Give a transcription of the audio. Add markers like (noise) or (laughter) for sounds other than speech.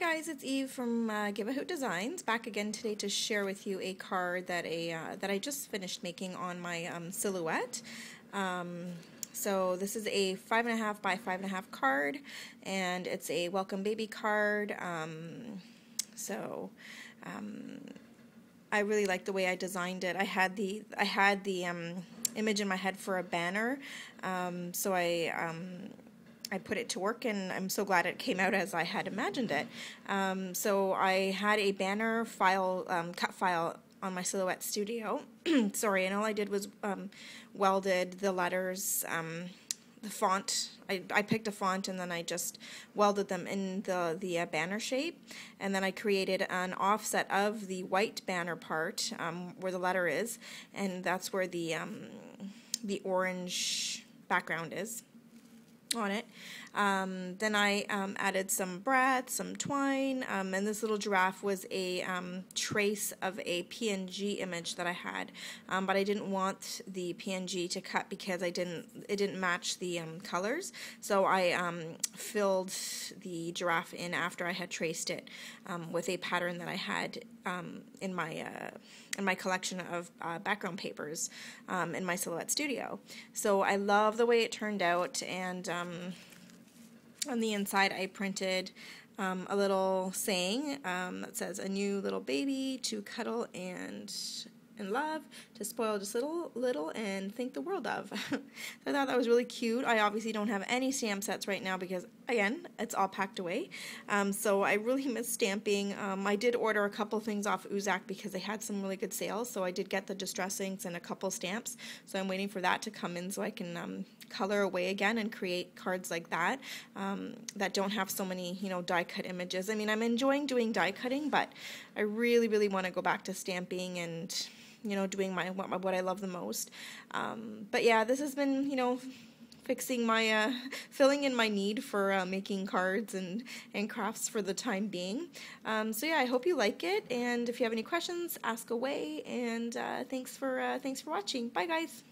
Hi guys, it's Eve from uh, Give a Hoot Designs, back again today to share with you a card that a uh, that I just finished making on my um, silhouette. Um, so this is a five and a half by five and a half card, and it's a welcome baby card. Um, so. Um, I really like the way I designed it. I had the I had the um, image in my head for a banner, um, so I I put it to work, and I'm so glad it came out as I had imagined it. Um, so I had a banner file, um, cut file on my Silhouette Studio. (clears throat) Sorry, and all I did was um, welded the letters, um, the font. I, I picked a font, and then I just welded them in the, the uh, banner shape. And then I created an offset of the white banner part um, where the letter is, and that's where the, um, the orange background is on it. Um, then I um, added some brad, some twine, um, and this little giraffe was a um, trace of a PNG image that I had, um, but I didn't want the PNG to cut because I didn't it didn't match the um, colors. So I filled the giraffe in after I had traced it with a pattern that I had in my uh, in my collection of uh, background papers in my silhouette studio. So I love the way it turned out and um, on the inside I printed um, a little saying um, that says, a new little baby to cuddle and and love to spoil just little, little, and think the world of. (laughs) so I thought that was really cute. I obviously don't have any stamp sets right now because, again, it's all packed away. Um, so I really (laughs) miss stamping. Um, I did order a couple things off Uzak because they had some really good sales. So I did get the distressings and a couple stamps. So I'm waiting for that to come in so I can um, color away again and create cards like that um, that don't have so many, you know, die cut images. I mean, I'm enjoying doing die cutting, but I really, really want to go back to stamping and you know, doing my what, what I love the most. Um, but yeah, this has been, you know, fixing my uh, (laughs) filling in my need for uh, making cards and and crafts for the time being. Um, so yeah, I hope you like it, and if you have any questions, ask away. And uh, thanks for uh, thanks for watching. Bye guys.